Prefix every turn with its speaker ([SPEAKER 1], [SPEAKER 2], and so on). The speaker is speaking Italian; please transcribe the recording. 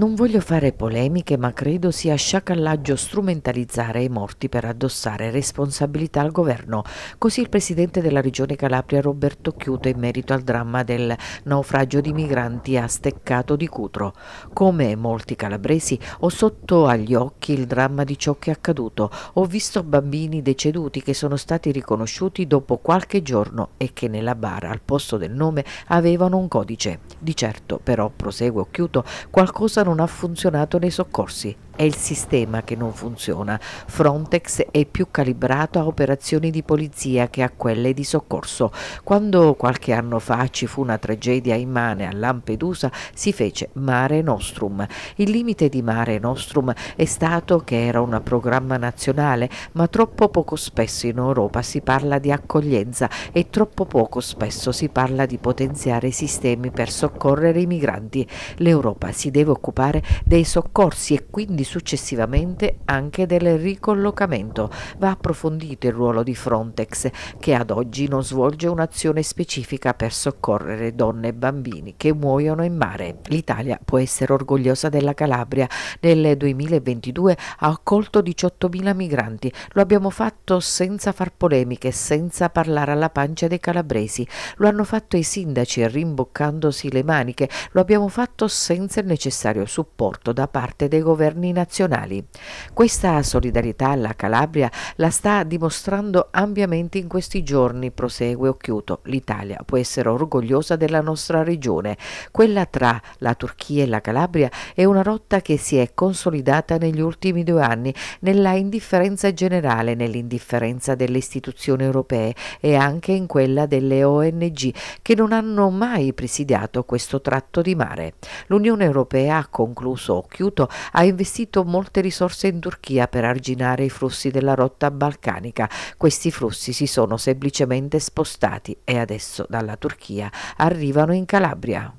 [SPEAKER 1] Non voglio fare polemiche, ma credo sia sciacallaggio strumentalizzare i morti per addossare responsabilità al governo. Così il presidente della regione Calabria Roberto Chiuto in merito al dramma del naufragio di migranti a Steccato di Cutro. Come molti calabresi ho sotto agli occhi il dramma di ciò che è accaduto. Ho visto bambini deceduti che sono stati riconosciuti dopo qualche giorno e che nella bara al posto del nome avevano un codice. Di certo però, prosegue Occhiuto, qualcosa non non ha funzionato nei soccorsi è il sistema che non funziona. Frontex è più calibrato a operazioni di polizia che a quelle di soccorso. Quando qualche anno fa ci fu una tragedia immane a Lampedusa, si fece Mare Nostrum. Il limite di Mare Nostrum è stato che era un programma nazionale, ma troppo poco spesso in Europa si parla di accoglienza e troppo poco spesso si parla di potenziare i sistemi per soccorrere i migranti. L'Europa si deve occupare dei soccorsi e quindi successivamente anche del ricollocamento. Va approfondito il ruolo di Frontex, che ad oggi non svolge un'azione specifica per soccorrere donne e bambini che muoiono in mare. L'Italia può essere orgogliosa della Calabria. Nel 2022 ha accolto 18.000 migranti. Lo abbiamo fatto senza far polemiche, senza parlare alla pancia dei calabresi. Lo hanno fatto i sindaci rimboccandosi le maniche. Lo abbiamo fatto senza il necessario supporto da parte dei governi nazionali nazionali. Questa solidarietà alla Calabria la sta dimostrando ampiamente in questi giorni, prosegue Occhiuto. L'Italia può essere orgogliosa della nostra regione. Quella tra la Turchia e la Calabria è una rotta che si è consolidata negli ultimi due anni nella indifferenza generale, nell'indifferenza delle istituzioni europee e anche in quella delle ONG che non hanno mai presidiato questo tratto di mare. L'Unione Europea, ha concluso Occhiuto, ha investito investito molte risorse in Turchia per arginare i flussi della rotta balcanica. Questi flussi si sono semplicemente spostati e adesso dalla Turchia arrivano in Calabria.